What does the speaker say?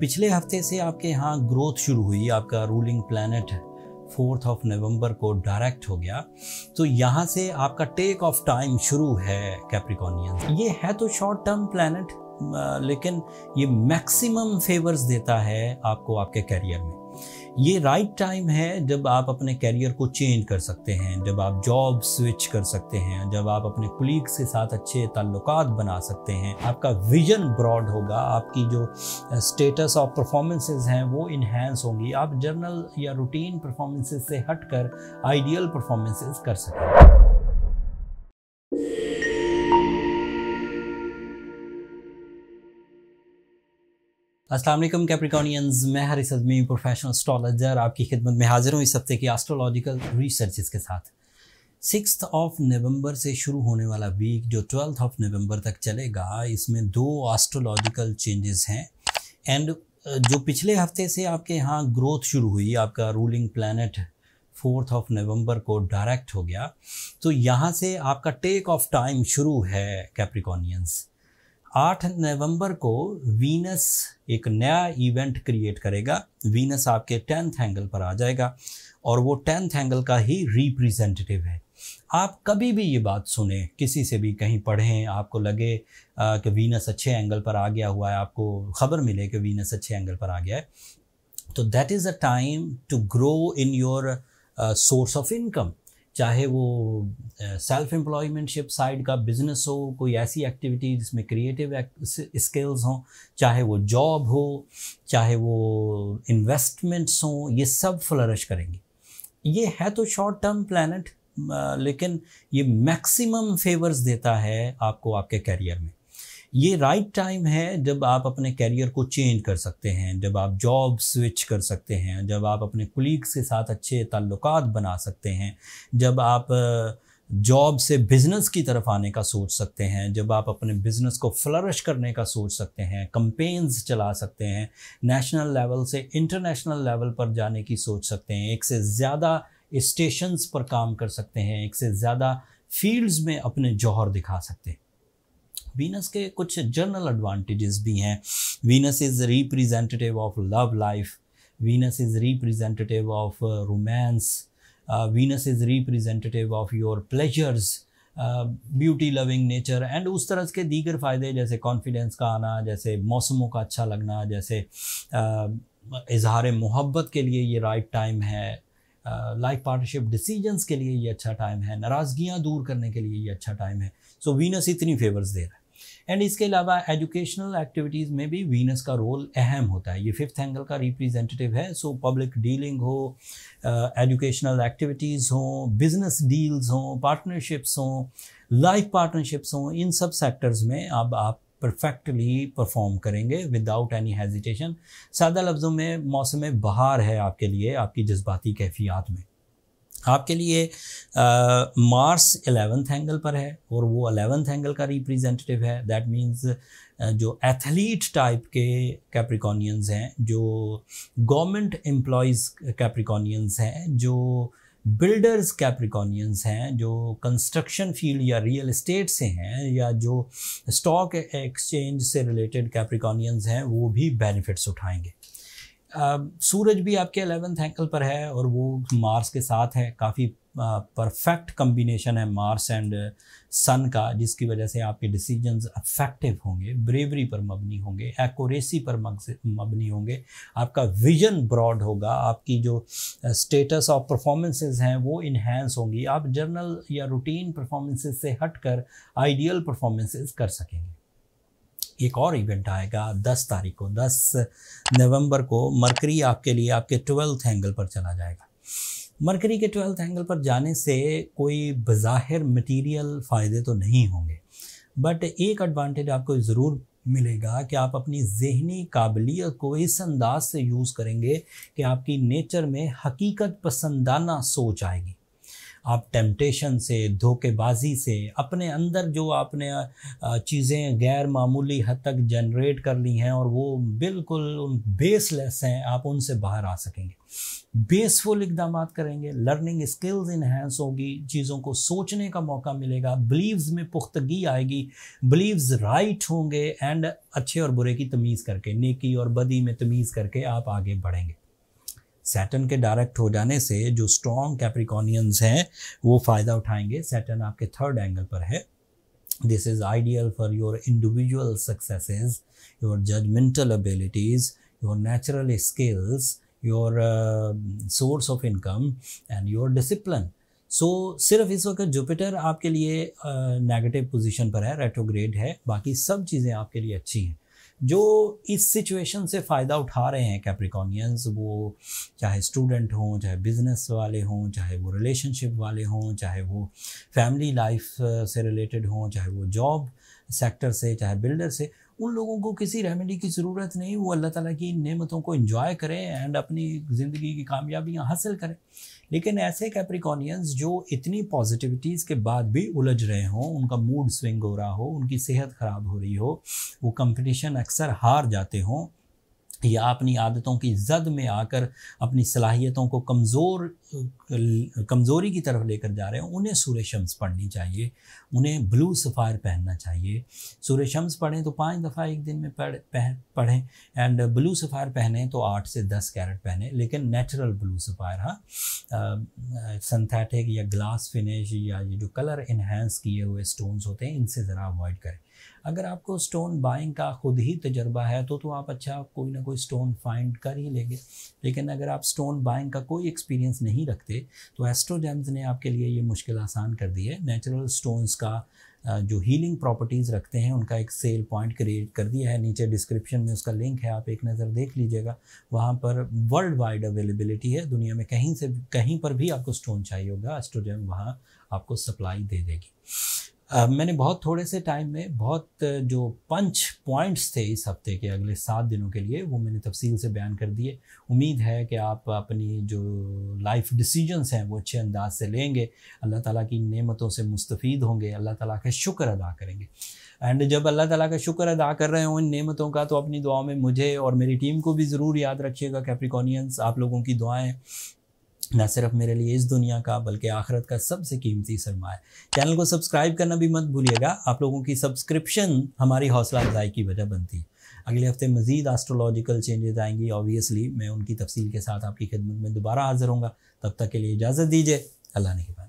पिछले हफ्ते से आपके यहाँ ग्रोथ शुरू हुई आपका ruling planet fourth of November को डायरेक्ट हो गया तो यहाँ से आपका टेक ऑफ टाइम शुरू है कैप्रिकॉनियन ये है तो शॉर्ट टर्म प्लानट लेकिन ये मैक्सिमम फेवर्स देता है आपको आपके करियर में ये राइट टाइम है जब आप अपने कैरियर को चेंज कर सकते हैं जब आप जॉब स्विच कर सकते हैं जब आप अपने कुलीग्स के साथ अच्छे ताल्लुक बना सकते हैं आपका विजन ब्रॉड होगा आपकी जो स्टेटस ऑफ परफॉर्मेंसेस हैं वो इन्हेंस होंगी आप जर्नल या रूटीन परफॉर्मेंसेज से हटकर आइडियल परफॉर्मेंसेस कर सकेंगे असलम कैप्रिकॉनियंस मैं इस अदमी प्रोफेशनल स्टॉलजर आपकी खिदमत में हाजिर हूँ इस हफ्ते की एस्ट्रोलॉजिकल रिसर्च के साथ सिक्स ऑफ नवंबर से शुरू होने वाला वीक जो ट्वेल्थ ऑफ नवंबर तक चलेगा इसमें दो एस्ट्रोलॉजिकल चेंजेस हैं एंड जो पिछले हफ्ते से आपके यहाँ ग्रोथ शुरू हुई आपका ruling planet fourth of November को डायरेक्ट हो गया तो यहाँ से आपका टेक ऑफ टाइम शुरू है कैप्रिकॉनियंस आठ नवंबर को वीनस एक नया इवेंट क्रिएट करेगा वीनस आपके टेंथ एंगल पर आ जाएगा और वो टेंथ एंगल का ही रिप्रेजेंटेटिव है आप कभी भी ये बात सुने किसी से भी कहीं पढ़ें आपको लगे आ, कि वीनस अच्छे एंगल पर आ गया हुआ है आपको खबर मिले कि वीनस अच्छे एंगल पर आ गया है तो that is a time to grow in your source of income चाहे वो सेल्फ एम्प्लॉयमेंटशिप साइड का बिजनेस हो कोई ऐसी एक्टिविटी जिसमें क्रिएटिव स्किल्स हों चाहे वो जॉब हो चाहे वो इन्वेस्टमेंट्स हों ये सब फ्लरिश करेंगी ये है तो शॉर्ट टर्म प्लानट लेकिन ये मैक्सिमम फेवर्स देता है आपको आपके करियर में ये राइट right टाइम है जब आप अपने कैरियर को चेंज कर सकते हैं जब आप जॉब स्विच कर सकते हैं जब आप अपने कुलीग्स के साथ अच्छे ताल्लुक बना सकते हैं जब आप जॉब से बिज़नेस की तरफ आने का सोच सकते हैं जब आप अपने बिज़नेस को फ्लरिश करने का सोच सकते हैं कंपेन्स चला सकते हैं नेशनल लेवल से इंटरनेशनल लेवल पर जाने की सोच सकते हैं एक से ज़्यादा स्टेशंस पर काम कर सकते हैं एक से ज़्यादा फील्ड्स में अपने जौहर दिखा सकते हैं वीनस के कुछ जनरल एडवांटेजेस भी हैं Venus is representative of love life Venus is representative of romance Venus is representative of your pleasures beauty loving nature and उस तरह के दीगर फ़ायदे जैसे कॉन्फिडेंस का आना जैसे मौसमों का अच्छा लगना जैसे uh, इजहार मोहब्बत के लिए ये राइट टाइम है लाइफ पार्टनरशिप डिसीजंस के लिए ये अच्छा टाइम है नाराज़गियाँ दूर करने के लिए ये अच्छा टाइम है सो so, वीनस इतनी फेवर्स दे रहा है एंड इसके अलावा एजुकेशनल एक्टिविटीज़ में भी वीनस का रोल अहम होता है ये फिफ्थ एंगल का रिप्रेजेंटेटिव है सो पब्लिक डीलिंग हो एजुकेशनल एक्टिविटीज़ हों बिजनेस डील्स हों पार्टनरशिप्स हों लाइफ पार्टनरशिप्स हों इन सब सेक्टर्स में अब आप परफेक्टली परफॉर्म करेंगे विदाउट एनी हेजिटेशन सादा लफ्ज़ों में मौसम बहार है आपके लिए आपकी जज्बाती कैफियात में आपके लिए आ, मार्स एलेवेंथ एंगल पर है और वो अलेवेंथ एंगल का रिप्रेजेंटेटिव है दैट मीन्स जो एथलीट टाइप के कैप्रिकॉनियंस हैं जो गवर्नमेंट एम्प्लॉयज़ कैप्रिकॉनियंस हैं जो बिल्डर्स कैप्रिकॉनियंस हैं जो कंस्ट्रक्शन फील्ड या रियल इस्टेट से हैं या जो स्टॉक एक्सचेंज से रिलेटेड कैप्रिकॉनियंस हैं वो भी बेनिफिट्स उठाएंगे सूरज भी आपके अलेवेंथ एंकल पर है और वो मार्स के साथ है काफ़ी परफेक्ट कम्बिनेशन है मार्स एंड सन का जिसकी वजह से आपके डिसीजंस अफेक्टिव होंगे ब्रेवरी पर मबनी होंगे एक्यूरेसी पर मबनी होंगे आपका विजन ब्रॉड होगा आपकी जो स्टेटस ऑफ परफॉर्मेंसेज हैं वो इन्हेंस होंगी आप जर्नल या रूटीन परफॉर्मेंसेज से हटकर आइडियल परफॉर्मेंसेज कर सकेंगे एक और इवेंट आएगा दस तारीख को दस नवंबर को मरकरी आपके लिए आपके ट्वेल्थ एंगल पर चला जाएगा मरकरी के ट्वेल्थ एंगल पर जाने से कोई बज़ाहिर मटेरियल फ़ायदे तो नहीं होंगे बट एक एडवांटेज आपको ज़रूर मिलेगा कि आप अपनी जहनी काबिलियत को इस अंदाज से यूज़ करेंगे कि आपकी नेचर में हकीकत पसंदाना सोच आएगी आप टेम्पटेशन से धोखेबाजी से अपने अंदर जो आपने चीज़ें गैर मामूली हद तक जनरेट कर ली हैं और वो बिल्कुल बेसलेस हैं आप उनसे बाहर आ सकेंगे बेसफुल इकदाम करेंगे लर्निंग स्किल्स इन्हेंस होगी चीज़ों को सोचने का मौका मिलेगा बिलीव्स में पुख्तगी आएगी बिलीव्स राइट होंगे एंड अच्छे और बुरे की तमीज़ करके नेकी और बदी में तमीज़ करके आप आगे बढ़ेंगे सैटन के डायरेक्ट हो जाने से जो स्ट्रॉन्ग कैप्रिकॉनियंस हैं वो फ़ायदा उठाएंगे सैटन आपके थर्ड एंगल पर है this is ideal for your individual successes your judgemental abilities your natural skills your source of income and your discipline so सिर्फ इस वक्त जुपिटर आपके लिए नेगेटिव पोजिशन पोजीशन पर है रेट्रोग्रेड है बाकी सब चीज़ें आपके लिए अच्छी हैं जो इस सिचुएशन से फ़ायदा उठा रहे हैं कैप्रिकॉनियंस वो चाहे स्टूडेंट हों चाहे बिजनेस वाले हों चाहे वो रिलेशनशिप वाले हों चाहे वो फैमिली लाइफ से रिलेटेड हों चाहे वो जॉब सेक्टर से चाहे बिल्डर से उन लोगों को किसी रेमेडी की ज़रूरत नहीं वो अल्लाह ताला की नेमतों को इन्जॉय करें एंड अपनी ज़िंदगी की कामयाबियाँ हासिल करें लेकिन ऐसे कैप्रिकॉनियंस जो इतनी पॉजिटिविटीज़ के बाद भी उलझ रहे हों उनका मूड स्विंग हो रहा हो उनकी सेहत ख़राब हो रही हो वो कंपटीशन अक्सर हार जाते हों या अपनी आदतों की जद में आकर अपनी सलाहियतों को कमज़ोर कमज़ोरी की तरफ लेकर जा रहे हैं उन्हें सूर्य शम्स पढ़नी चाहिए उन्हें ब्लू सफ़ायर पहनना चाहिए सूर्य शम्स पढ़ें तो पाँच दफ़ा एक दिन में पढ़ पह, पढ़ें एंड ब्लू सफ़ायर पहने तो आठ से दस कैरेट पहने लेकिन नेचुरल ब्लू सफ़ायर हाँ सिंथेटिक या ग्लास फिनिश या ये जो कलर इन्हेंस किए हुए स्टोन्स होते हैं इनसे ज़रा अवॉइड करें अगर आपको स्टोन बाइंग का ख़ुद ही तजर्बा है तो तो आप अच्छा कोई ना कोई स्टोन फाइंड कर ही लेंगे लेकिन अगर आप स्टोन बाइंग का कोई एक्सपीरियंस नहीं रखते तो एस्ट्रोजेम्स ने आपके लिए ये मुश्किल आसान कर दी है नेचुरल स्टोन्स का जो हीलिंग प्रॉपर्टीज़ रखते हैं उनका एक सेल पॉइंट क्रिएट कर दिया है नीचे डिस्क्रिप्शन में उसका लिंक है आप एक नज़र देख लीजिएगा वहाँ पर वर्ल्ड वाइड अवेलेबिलिटी है दुनिया में कहीं से कहीं पर भी आपको स्टोन चाहिए होगा एस्ट्रोजेम वहाँ आपको सप्लाई दे देगी मैंने बहुत थोड़े से टाइम में बहुत जो पंच पॉइंट्स थे इस हफ्ते के अगले सात दिनों के लिए वो मैंने तफसील से बयान कर दिए उम्मीद है कि आप अपनी जो लाइफ डिसीजंस हैं वो अच्छे अंदाज से लेंगे अल्लाह ताला की नेमतों से मुस्तफ़ होंगे अल्लाह ताला का शुक्र अदा करेंगे एंड जब अल्लाह ताला का शुक्र अदा कर रहे हो इन नेमतों का तो अपनी दुआ में मुझे और मेरी टीम को भी ज़रूर याद रखिएगा कैप्रिकॉनियंस आप लोगों की दुआएं न सिर्फ मेरे लिए इस दुनिया का बल्कि आखिरत का सबसे कीमती सरमा है चैनल को सब्सक्राइब करना भी मत भूलिएगा आप लोगों की सब्सक्रिप्शन हमारी हौसला अफजाई की वजह बनती है अगले हफ्ते मजीद एस्ट्रोलॉजिकल चेंजेस आएंगी ऑब्वियसली मैं उनकी तफसील के साथ आपकी खिदमत में दोबारा हाजिर हूँ तब तक के लिए इजाज़त दीजिए अल्लाह ने